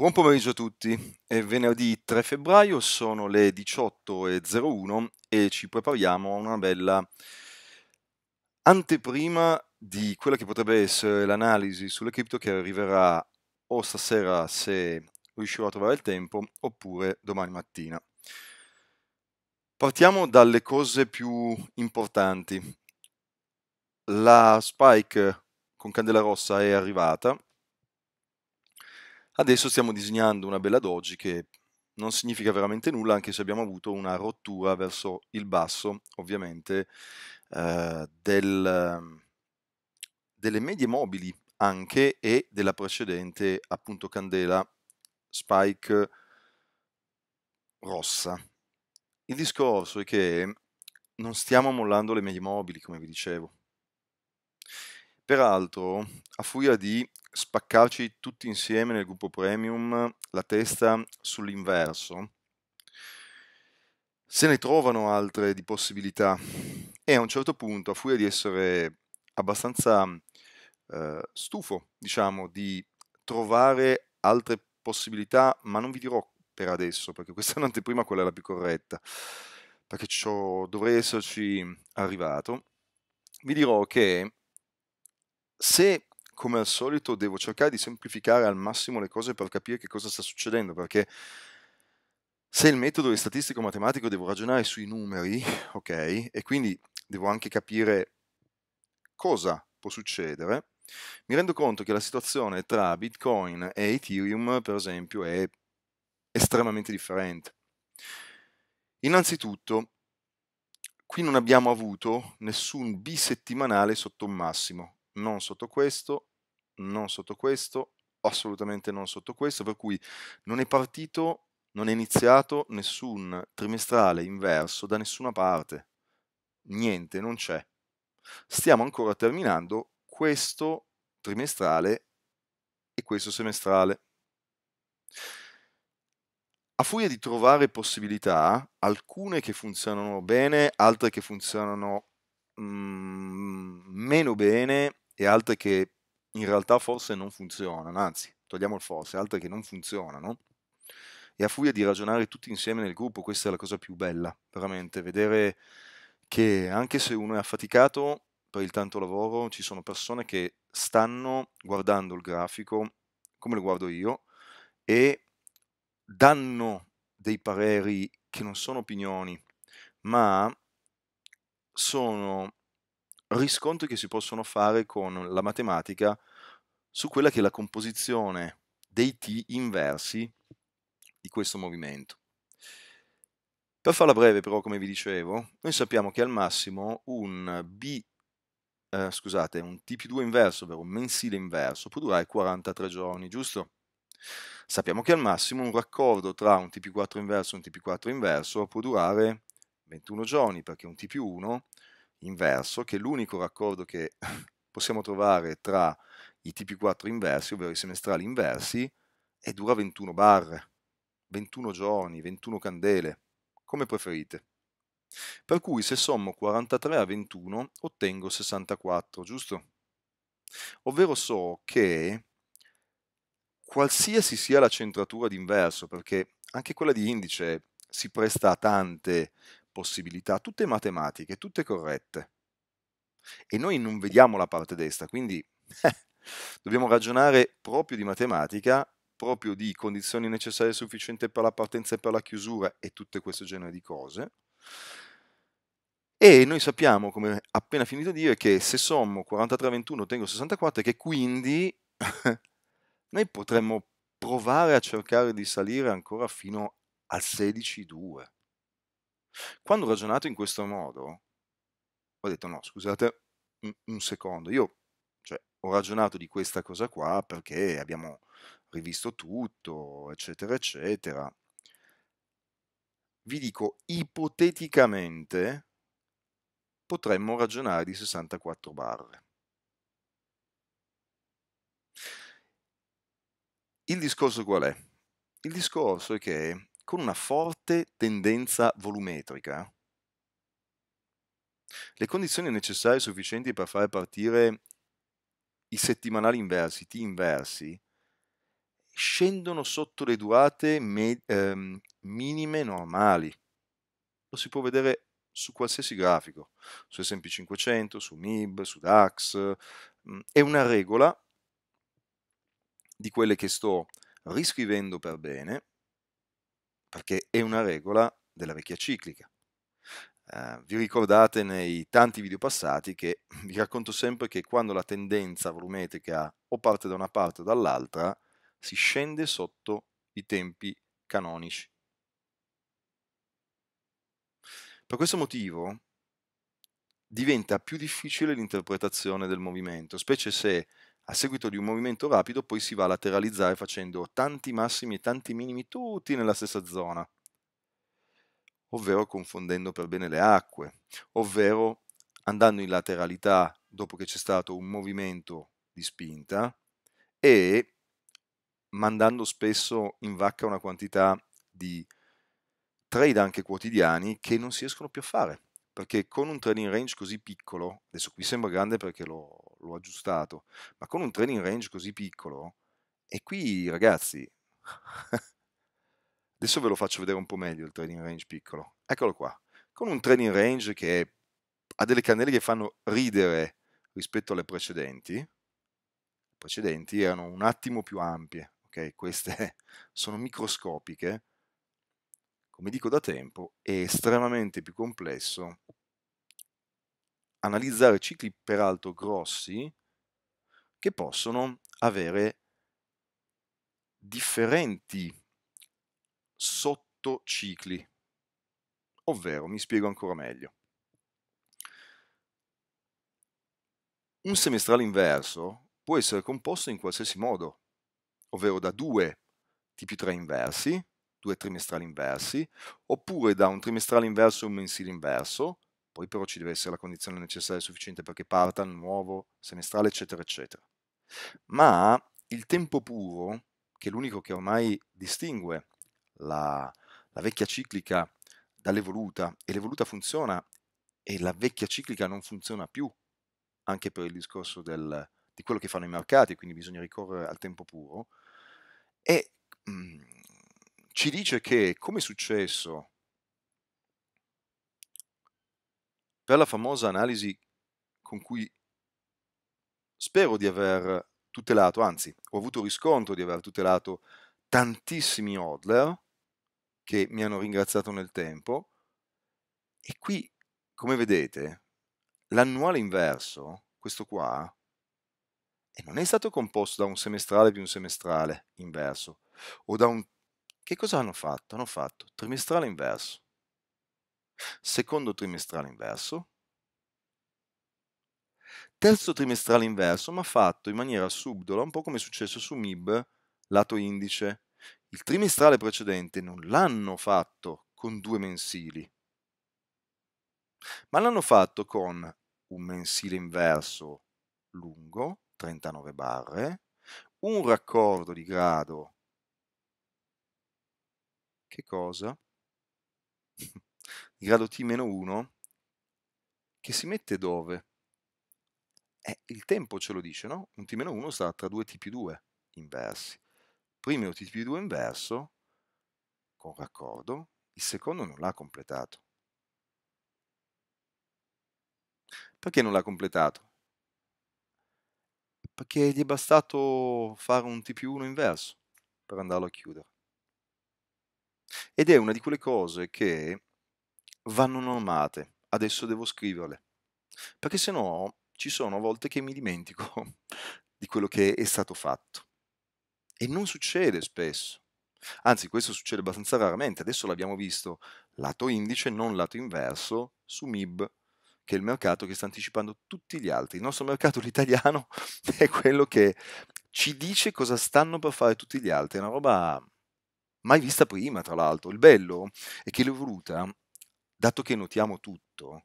Buon pomeriggio a tutti, è venerdì 3 febbraio, sono le 18.01 e ci prepariamo a una bella anteprima di quella che potrebbe essere l'analisi sulle cripto che arriverà o stasera se riuscirò a trovare il tempo oppure domani mattina. Partiamo dalle cose più importanti. La spike con candela rossa è arrivata, Adesso stiamo disegnando una bella doji che non significa veramente nulla anche se abbiamo avuto una rottura verso il basso, ovviamente, eh, del, delle medie mobili anche e della precedente appunto candela spike rossa. Il discorso è che non stiamo mollando le medie mobili, come vi dicevo. Peraltro, a furia di spaccarci tutti insieme nel gruppo premium la testa sull'inverso, se ne trovano altre di possibilità e a un certo punto, a furia di essere abbastanza eh, stufo, diciamo, di trovare altre possibilità, ma non vi dirò per adesso, perché questa è un'anteprima quella è la più corretta, perché ciò dovrei esserci arrivato, vi dirò che se come al solito devo cercare di semplificare al massimo le cose per capire che cosa sta succedendo, perché se il metodo è statistico-matematico devo ragionare sui numeri, ok? E quindi devo anche capire cosa può succedere. Mi rendo conto che la situazione tra Bitcoin e Ethereum, per esempio, è estremamente differente. Innanzitutto, qui non abbiamo avuto nessun bisettimanale sotto un massimo, non sotto questo, non sotto questo, assolutamente non sotto questo, per cui non è partito, non è iniziato nessun trimestrale inverso da nessuna parte. Niente, non c'è. Stiamo ancora terminando questo trimestrale e questo semestrale. A furia di trovare possibilità, alcune che funzionano bene, altre che funzionano mh, mm, meno bene, e altre che in realtà forse non funzionano, anzi, togliamo il forse, altre che non funzionano. E a furia di ragionare tutti insieme nel gruppo, questa è la cosa più bella, veramente, vedere che anche se uno è affaticato per il tanto lavoro, ci sono persone che stanno guardando il grafico come lo guardo io e danno dei pareri che non sono opinioni, ma sono riscontri che si possono fare con la matematica su quella che è la composizione dei t inversi di questo movimento. Per farla breve però, come vi dicevo, noi sappiamo che al massimo un B, eh, scusate, un T più 2 inverso, ovvero un mensile inverso, può durare 43 giorni, giusto? Sappiamo che al massimo un raccordo tra un T più 4 inverso e un T più 4 inverso può durare 21 giorni, perché un T più 1 inverso, che è l'unico raccordo che possiamo trovare tra i tipi 4 inversi, ovvero i semestrali inversi, e dura 21 barre, 21 giorni, 21 candele, come preferite. Per cui se sommo 43 a 21 ottengo 64, giusto? Ovvero so che qualsiasi sia la centratura d'inverso, perché anche quella di indice si presta a tante possibilità, tutte matematiche, tutte corrette. E noi non vediamo la parte destra, quindi dobbiamo ragionare proprio di matematica, proprio di condizioni necessarie e sufficienti per la partenza e per la chiusura e tutto questo genere di cose. E noi sappiamo, come appena finito di dire, che se sommo 43-21 ottengo 64 e che quindi noi potremmo provare a cercare di salire ancora fino al 16-2. Quando ho ragionato in questo modo, ho detto no, scusate un, un secondo, io cioè, ho ragionato di questa cosa qua perché abbiamo rivisto tutto, eccetera, eccetera. Vi dico, ipoteticamente potremmo ragionare di 64 barre. Il discorso qual è? Il discorso è che con una forte tendenza volumetrica. Le condizioni necessarie e sufficienti per fare partire i settimanali inversi, i T inversi, scendono sotto le durate me, ehm, minime normali. Lo si può vedere su qualsiasi grafico, su S&P 500, su MIB, su DAX. Mm, è una regola di quelle che sto riscrivendo per bene perché è una regola della vecchia ciclica. Uh, vi ricordate nei tanti video passati che vi racconto sempre che quando la tendenza volumetrica o parte da una parte o dall'altra, si scende sotto i tempi canonici. Per questo motivo diventa più difficile l'interpretazione del movimento, specie se a seguito di un movimento rapido poi si va a lateralizzare facendo tanti massimi e tanti minimi tutti nella stessa zona, ovvero confondendo per bene le acque, ovvero andando in lateralità dopo che c'è stato un movimento di spinta e mandando spesso in vacca una quantità di trade anche quotidiani che non si riescono più a fare perché con un training range così piccolo, adesso qui sembra grande perché l'ho, l'ho aggiustato, ma con un training range così piccolo, e qui ragazzi, adesso ve lo faccio vedere un po' meglio il training range piccolo, eccolo qua, con un training range che ha delle candele che fanno ridere rispetto alle precedenti, le precedenti erano un attimo più ampie, ok? queste sono microscopiche, come dico da tempo, è estremamente più complesso analizzare cicli peraltro grossi che possono avere differenti sottocicli. Ovvero, mi spiego ancora meglio. Un semestrale inverso può essere composto in qualsiasi modo, ovvero da due tipi 3 inversi, due trimestrali inversi, oppure da un trimestrale inverso e un mensile inverso, poi però ci deve essere la condizione necessaria e sufficiente perché parta il nuovo semestrale, eccetera, eccetera. Ma il tempo puro, che è l'unico che ormai distingue la, la vecchia ciclica dall'evoluta, e l'evoluta funziona e la vecchia ciclica non funziona più, anche per il discorso del, di quello che fanno i mercati, quindi bisogna ricorrere al tempo puro, è mh, mm, ci dice che, come è successo per la famosa analisi con cui spero di aver tutelato, anzi ho avuto riscontro di aver tutelato tantissimi hodler che mi hanno ringraziato nel tempo e qui come vedete l'annuale inverso, questo qua, non è stato composto da un semestrale più un semestrale inverso o da un che cosa hanno fatto? Hanno fatto trimestrale inverso, secondo trimestrale inverso, terzo trimestrale inverso, ma fatto in maniera subdola, un po' come è successo su MIB, lato indice. Il trimestrale precedente non l'hanno fatto con due mensili, ma l'hanno fatto con un mensile inverso lungo, 39 barre, un raccordo di grado che cosa? grado T-1 che si mette dove? Eh, il tempo ce lo dice, no? Un T-1 sta tra due T più 2 inversi. Primo T più 2 inverso con raccordo, il secondo non l'ha completato. Perché non l'ha completato? Perché gli è bastato fare un T più 1 inverso per andarlo a chiudere. Ed è una di quelle cose che vanno normate. Adesso devo scriverle. Perché se no ci sono volte che mi dimentico di quello che è stato fatto. E non succede spesso. Anzi, questo succede abbastanza raramente. Adesso l'abbiamo visto lato indice, non lato inverso, su MIB, che è il mercato che sta anticipando tutti gli altri. Il nostro mercato, l'italiano, è quello che ci dice cosa stanno per fare tutti gli altri. È una roba mai vista prima, tra l'altro. Il bello è che l'evoluta, dato che notiamo tutto,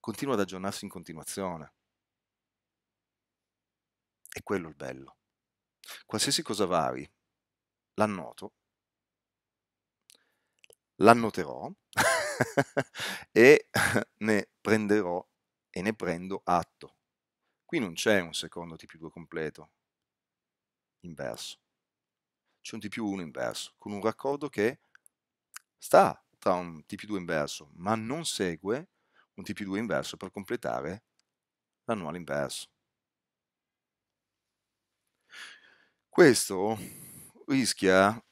continua ad aggiornarsi in continuazione. E quello il bello. Qualsiasi cosa vari, l'annoto, l'annoterò e ne prenderò e ne prendo atto. Qui non c'è un secondo T 2 completo, inverso c'è un TP1 inverso, con un raccordo che sta tra un TP2 inverso, ma non segue un TP2 inverso per completare l'annuale inverso. Questo rischia,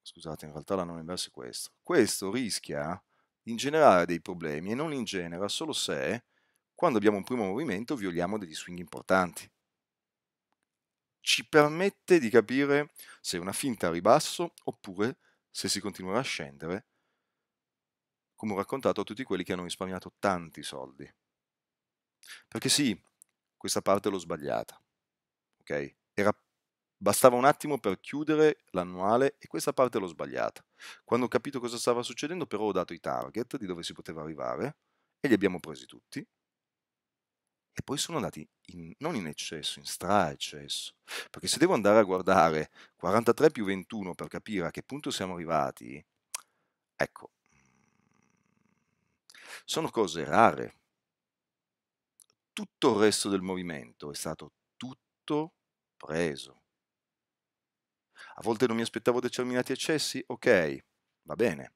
scusate, in realtà l'annuale inverso è questo, questo rischia di generare dei problemi e non li ingenera solo se quando abbiamo un primo movimento violiamo degli swing importanti ci permette di capire se è una finta a ribasso oppure se si continuerà a scendere, come ho raccontato a tutti quelli che hanno risparmiato tanti soldi. Perché sì, questa parte l'ho sbagliata, ok? Era, bastava un attimo per chiudere l'annuale e questa parte l'ho sbagliata. Quando ho capito cosa stava succedendo però ho dato i target di dove si poteva arrivare e li abbiamo presi tutti e poi sono andati in, non in eccesso, in stra-eccesso. Perché se devo andare a guardare 43 più 21 per capire a che punto siamo arrivati, ecco, mm, sono cose rare. Tutto il resto del movimento è stato tutto preso. A volte non mi aspettavo determinati eccessi, ok, va bene.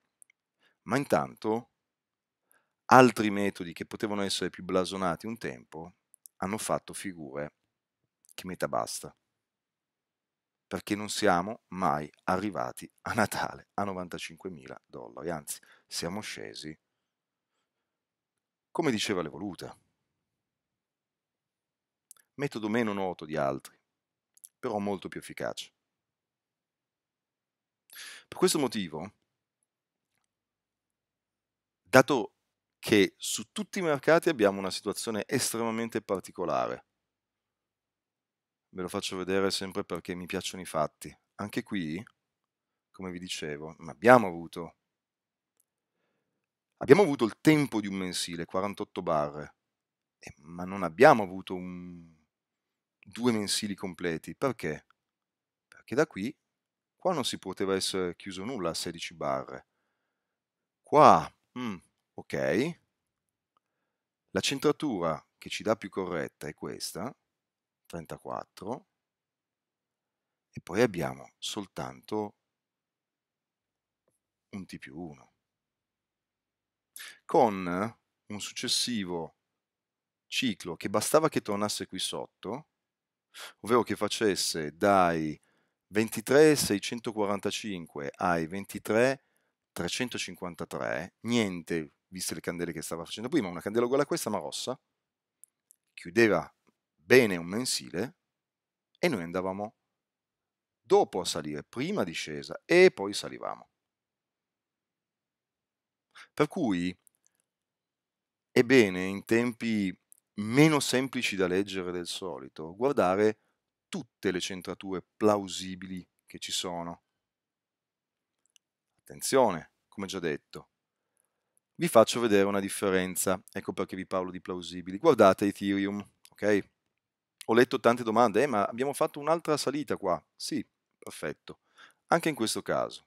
Ma intanto altri metodi che potevano essere più blasonati un tempo hanno fatto figure che metà basta. Perché non siamo mai arrivati a Natale a 95.000 dollari, anzi siamo scesi, come diceva l'evoluta, metodo meno noto di altri, però molto più efficace. Per questo motivo, dato che su tutti i mercati abbiamo una situazione estremamente particolare. Ve lo faccio vedere sempre perché mi piacciono i fatti. Anche qui, come vi dicevo, abbiamo avuto Abbiamo avuto il tempo di un mensile, 48 barre, ma non abbiamo avuto un... due mensili completi. Perché? Perché da qui, qua non si poteva essere chiuso nulla a 16 barre. Qua, mh, mm, ok, la centratura che ci dà più corretta è questa, 34, e poi abbiamo soltanto un T più 1, con un successivo ciclo che bastava che tornasse qui sotto, ovvero che facesse dai 23.645 ai 23.353, niente viste le candele che stava facendo prima, una candela uguale a questa ma rossa, chiudeva bene un mensile e noi andavamo dopo a salire, prima discesa e poi salivamo. Per cui è bene in tempi meno semplici da leggere del solito guardare tutte le centrature plausibili che ci sono. Attenzione, come già detto, vi faccio vedere una differenza. Ecco perché vi parlo di plausibili. Guardate Ethereum, ok? Ho letto tante domande, eh, ma abbiamo fatto un'altra salita qua. Sì, perfetto. Anche in questo caso.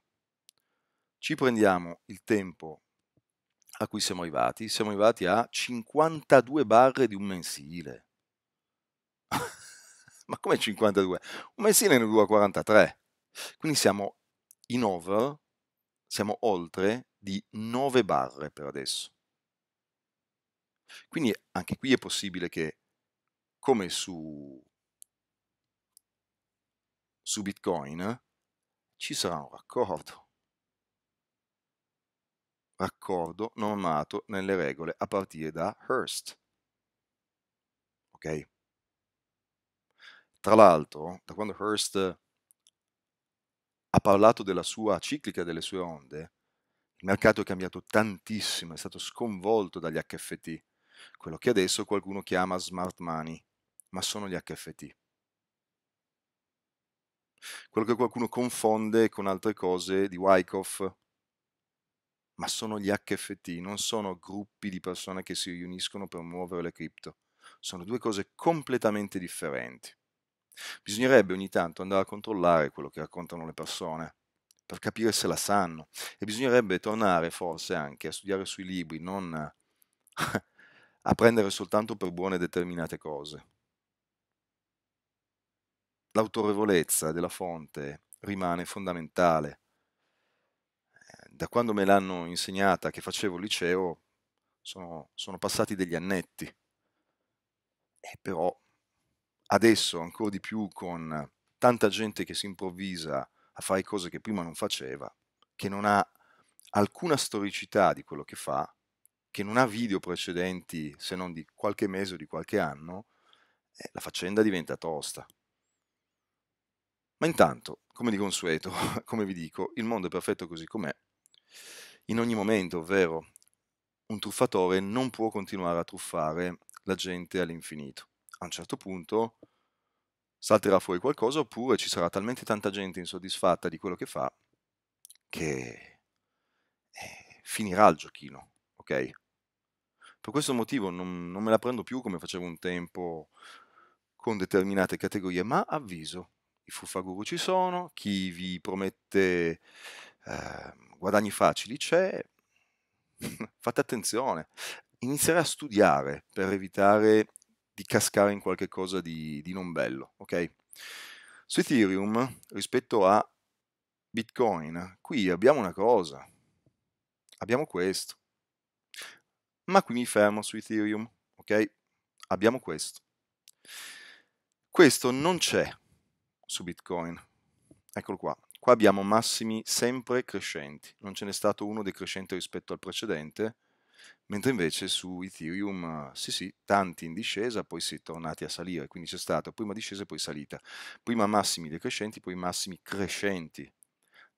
Ci prendiamo il tempo a cui siamo arrivati. Siamo arrivati a 52 barre di un mensile. ma come 52? Un mensile ne dura 43. Quindi siamo in over, siamo oltre di 9 barre per adesso. Quindi anche qui è possibile che, come su, su Bitcoin, ci sarà un raccordo. Raccordo normato nelle regole a partire da Hearst. Ok? Tra l'altro, da quando Hearst ha parlato della sua ciclica delle sue onde, il mercato è cambiato tantissimo, è stato sconvolto dagli HFT, quello che adesso qualcuno chiama smart money, ma sono gli HFT. Quello che qualcuno confonde con altre cose di Wyckoff, ma sono gli HFT, non sono gruppi di persone che si riuniscono per muovere le cripto. Sono due cose completamente differenti. Bisognerebbe ogni tanto andare a controllare quello che raccontano le persone, per capire se la sanno. E bisognerebbe tornare forse anche a studiare sui libri, non a prendere soltanto per buone determinate cose. L'autorevolezza della fonte rimane fondamentale. Eh, da quando me l'hanno insegnata che facevo il liceo sono, sono passati degli annetti, e eh, però adesso ancora di più con tanta gente che si improvvisa a fare cose che prima non faceva, che non ha alcuna storicità di quello che fa, che non ha video precedenti se non di qualche mese o di qualche anno, eh, la faccenda diventa tosta. Ma intanto, come di consueto, come vi dico, il mondo è perfetto così com'è. In ogni momento, ovvero, un truffatore non può continuare a truffare la gente all'infinito. A un certo punto salterà fuori qualcosa oppure ci sarà talmente tanta gente insoddisfatta di quello che fa che eh, finirà il giochino, ok? Per questo motivo non, non me la prendo più come facevo un tempo con determinate categorie, ma avviso, i fuffaguru ci sono, chi vi promette eh, guadagni facili c'è, fate attenzione, iniziare a studiare per evitare di cascare in qualcosa di, di non bello, ok? Su Ethereum, rispetto a Bitcoin, qui abbiamo una cosa, abbiamo questo, ma qui mi fermo su Ethereum, ok? Abbiamo questo. Questo non c'è su Bitcoin, eccolo qua. Qua abbiamo massimi sempre crescenti, non ce n'è stato uno decrescente rispetto al precedente, mentre invece su Ethereum sì sì, tanti in discesa, poi si è tornati a salire, quindi c'è stata prima discesa e poi salita, prima massimi decrescenti, poi massimi crescenti.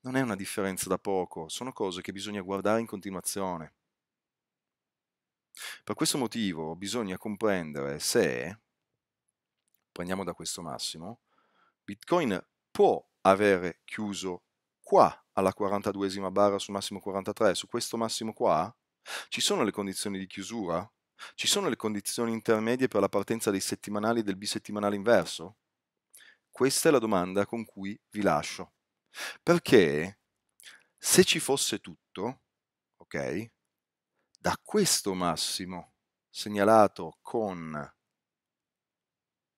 Non è una differenza da poco, sono cose che bisogna guardare in continuazione. Per questo motivo bisogna comprendere se, prendiamo da questo massimo, Bitcoin può avere chiuso qua alla 42esima barra sul massimo 43, su questo massimo qua, ci sono le condizioni di chiusura? Ci sono le condizioni intermedie per la partenza dei settimanali e del bisettimanale inverso? Questa è la domanda con cui vi lascio. Perché se ci fosse tutto, ok? Da questo massimo segnalato con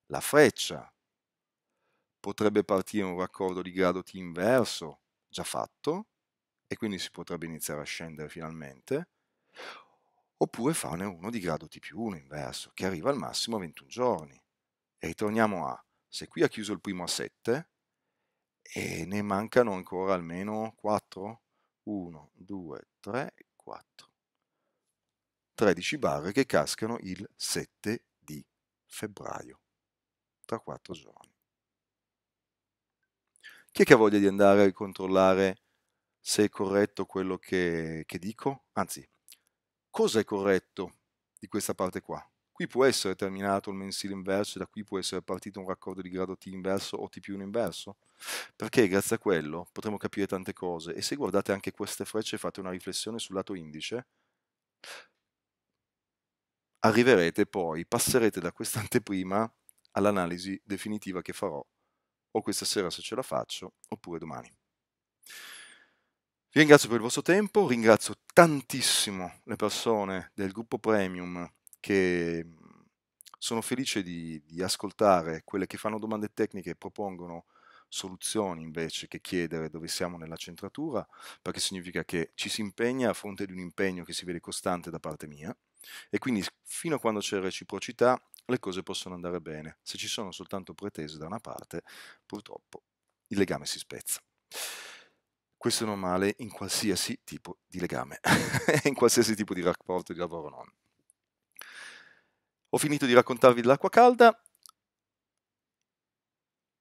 la freccia potrebbe partire un raccordo di grado T inverso già fatto e quindi si potrebbe iniziare a scendere finalmente Oppure farne uno di grado T1 più inverso, che arriva al massimo a 21 giorni. E ritorniamo a, se qui ha chiuso il primo a 7, e ne mancano ancora almeno 4, 1, 2, 3, 4. 13 barre che cascano il 7 di febbraio, tra 4 giorni. Chi è che ha voglia di andare a controllare se è corretto quello che, che dico? Anzi, cosa è corretto di questa parte qua. Qui può essere terminato il mensile inverso, e da qui può essere partito un raccordo di grado T inverso o T più 1 inverso, perché grazie a quello potremo capire tante cose. E se guardate anche queste frecce e fate una riflessione sul lato indice, arriverete poi, passerete da quest'anteprima all'analisi definitiva che farò, o questa sera se ce la faccio, oppure domani. Vi ringrazio per il vostro tempo, ringrazio tantissimo le persone del gruppo Premium che mm, sono felice di, di ascoltare quelle che fanno domande tecniche e propongono soluzioni invece che chiedere dove siamo nella centratura, perché significa che ci si impegna a fronte di un impegno che si vede costante da parte mia e quindi fino a quando c'è reciprocità le cose possono andare bene. Se ci sono soltanto pretese da una parte, purtroppo il legame si spezza questo è normale in qualsiasi tipo di legame, in qualsiasi tipo di rapporto di lavoro non. Ho finito di raccontarvi dell'acqua calda,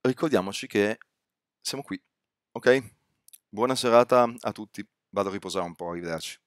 ricordiamoci che siamo qui, ok? Buona serata a tutti, vado a riposare un po', arrivederci.